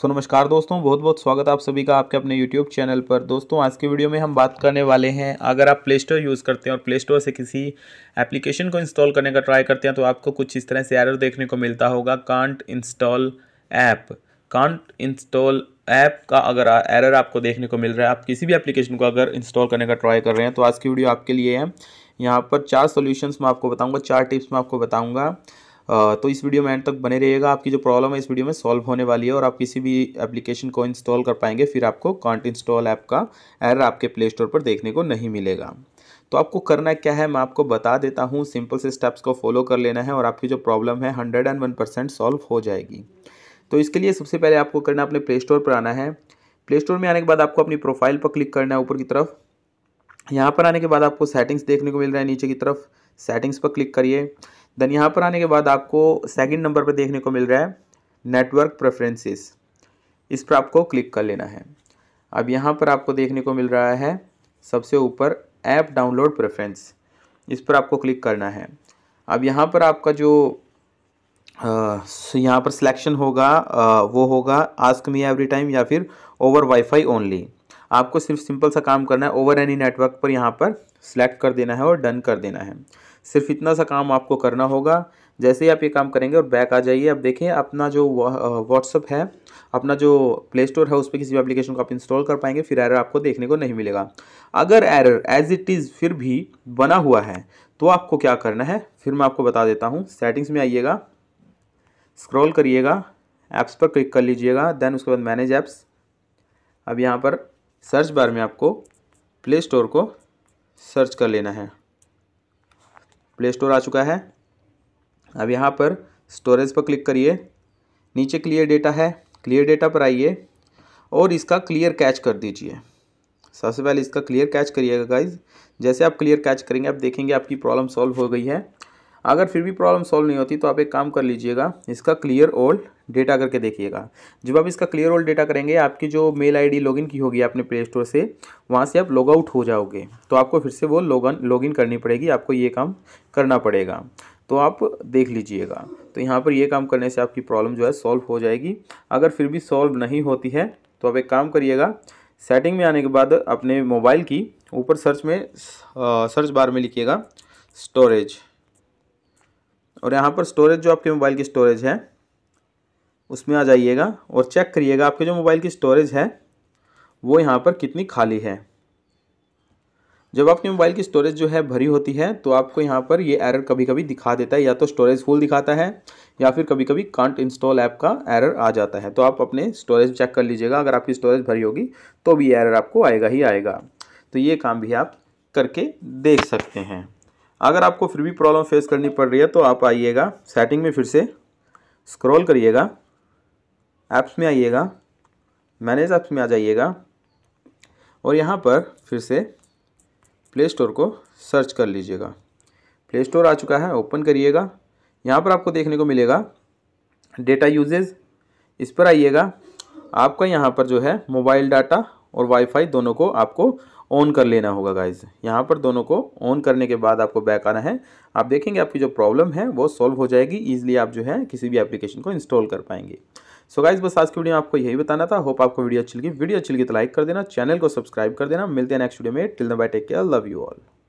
सो नमस्कार दोस्तों बहुत बहुत स्वागत आप सभी का आपके अपने यूट्यूब चैनल पर दोस्तों आज की वीडियो में हम बात करने वाले हैं अगर आप प्ले स्टोर यूज़ करते हैं और प्ले स्टोर से किसी एप्लीकेशन को इंस्टॉल करने का ट्राई करते हैं तो आपको कुछ इस तरह से एरर देखने को मिलता होगा can't install app can't install app का अगर एरर आपको देखने को मिल रहा है आप किसी भी एप्लीकेशन को अगर इंस्टॉल करने का ट्राई कर रहे हैं तो आज की वीडियो आपके लिए है यहाँ पर चार सोल्यूशन मैं आपको बताऊँगा चार टिप्स मैं आपको बताऊँगा तो इस वीडियो में एंड तक बने रहिएगा आपकी जो प्रॉब्लम है इस वीडियो में सॉल्व होने वाली है और आप किसी भी एप्लीकेशन को इंस्टॉल कर पाएंगे फिर आपको कॉन्ट इंस्टॉल ऐप का एरर आपके प्ले स्टोर पर देखने को नहीं मिलेगा तो आपको करना क्या है मैं आपको बता देता हूँ सिंपल से स्टेप्स को फॉलो कर लेना है और आपकी जो प्रॉब्लम है hundred and one percent solve हो जाएगी तो इसके लिए सबसे पहले आपको करना अपने प्ले स्टोर पर आना है प्ले स्टोर में आने के बाद आपको अपनी प्रोफाइल पर क्लिक करना है ऊपर की तरफ यहाँ पर आने के बाद आपको सेटिंग्स देखने को मिल रहा है नीचे की तरफ सेटिंग्स पर क्लिक करिए देन यहाँ पर आने के बाद आपको सेकंड नंबर पर देखने को मिल रहा है नेटवर्क प्रेफरेंसेस इस पर आपको क्लिक कर लेना है अब यहाँ पर आपको देखने को मिल रहा है सबसे ऊपर ऐप डाउनलोड प्रेफरेंस इस पर आपको क्लिक करना है अब यहाँ पर आपका जो यहाँ पर सिलेक्शन होगा आ, वो होगा आस्क मी एवरी टाइम या फिर ओवर वाईफाई ओनली आपको सिर्फ सिंपल सा काम करना है ओवर एनी नेटवर्क पर यहाँ पर सिलेक्ट कर देना है और डन कर देना है सिर्फ इतना सा काम आपको करना होगा जैसे ही आप ये काम करेंगे और बैक आ जाइए अब देखें अपना जो व्हाट्सअप है अपना जो प्ले स्टोर है उस पर किसी भी एप्लीकेशन को आप इंस्टॉल कर पाएंगे फिर एरर आपको देखने को नहीं मिलेगा अगर एरर एज इट इज़ फिर भी बना हुआ है तो आपको क्या करना है फिर मैं आपको बता देता हूँ सेटिंग्स में आइएगा स्क्रॉल करिएगा ऐप्स पर क्लिक कर लीजिएगा देन उसके बाद मैनेज ऐप्स अब यहाँ पर सर्च बार में आपको प्ले स्टोर को सर्च कर लेना है प्ले स्टोर आ चुका है अब यहाँ पर स्टोरेज पर क्लिक करिए नीचे क्लियर डेटा है क्लियर डेटा पर आइए और इसका क्लियर कैच कर दीजिए सबसे पहले इसका क्लियर कैच करिएगा गाइज जैसे आप क्लियर कैच करेंगे आप देखेंगे आपकी प्रॉब्लम सॉल्व हो गई है अगर फिर भी प्रॉब्लम सॉल्व नहीं होती तो आप एक काम कर लीजिएगा इसका क्लियर ओल्ड डेटा करके देखिएगा जब आप इसका क्लियर ओल्ड डेटा करेंगे आपकी जो मेल आईडी लॉगिन की होगी आपने प्ले स्टोर से वहाँ से आप लॉग आउट हो जाओगे तो आपको फिर से वो लॉगन लॉगिन करनी पड़ेगी आपको ये काम करना पड़ेगा तो आप देख लीजिएगा तो यहाँ पर ये काम करने से आपकी प्रॉब्लम जो है सॉल्व हो जाएगी अगर फिर भी सॉल्व नहीं होती है तो आप एक काम करिएगा सेटिंग में आने के बाद अपने मोबाइल की ऊपर सर्च में आ, सर्च बार में लिखिएगा स्टोरेज और यहाँ पर स्टोरेज जो आपके मोबाइल की स्टोरेज है उसमें आ जाइएगा और चेक करिएगा आपके जो मोबाइल की स्टोरेज है वो यहाँ पर कितनी खाली है जब आपके मोबाइल की स्टोरेज जो है भरी होती है तो आपको यहाँ पर ये एरर कभी कभी दिखा देता है या तो स्टोरेज फुल दिखाता है या फिर कभी कभी कांट इंस्टॉल ऐप का एरर आ जाता है तो आप अपने स्टोरेज चेक कर लीजिएगा अगर आपकी स्टोरेज भरी होगी तो भी एरर आपको आएगा ही आएगा तो ये काम भी आप करके देख सकते हैं अगर आपको फिर भी प्रॉब्लम फेस करनी पड़ रही है तो आप आइएगा सेटिंग में फिर से स्क्रॉल करिएगा ऐप्स में आइएगा मैनेज ऐप्स में आ जाइएगा और यहाँ पर फिर से प्ले स्टोर को सर्च कर लीजिएगा प्ले स्टोर आ चुका है ओपन करिएगा यहाँ पर आपको देखने को मिलेगा डेटा यूजेज इस पर आइएगा आपका यहाँ पर जो है मोबाइल डाटा और वाईफाई दोनों को आपको ऑन कर लेना होगा गाइज यहाँ पर दोनों को ऑन करने के बाद आपको बैक आना है आप देखेंगे आपकी जो प्रॉब्लम है वो सॉल्व हो जाएगी ईजिली आप जो है किसी भी एप्लीकेशन को इंस्टॉल कर पाएंगे सो so गाइज बस आज की वीडियो में आपको यही बताना था होप आपको वीडियो अच्छी लगी वीडियो अच्छी लगी तो लाइक कर देना चैनल को सब्सक्राइब कर देना मिलते हैं नेक्स्ट वीडियो में till the bye take care love you all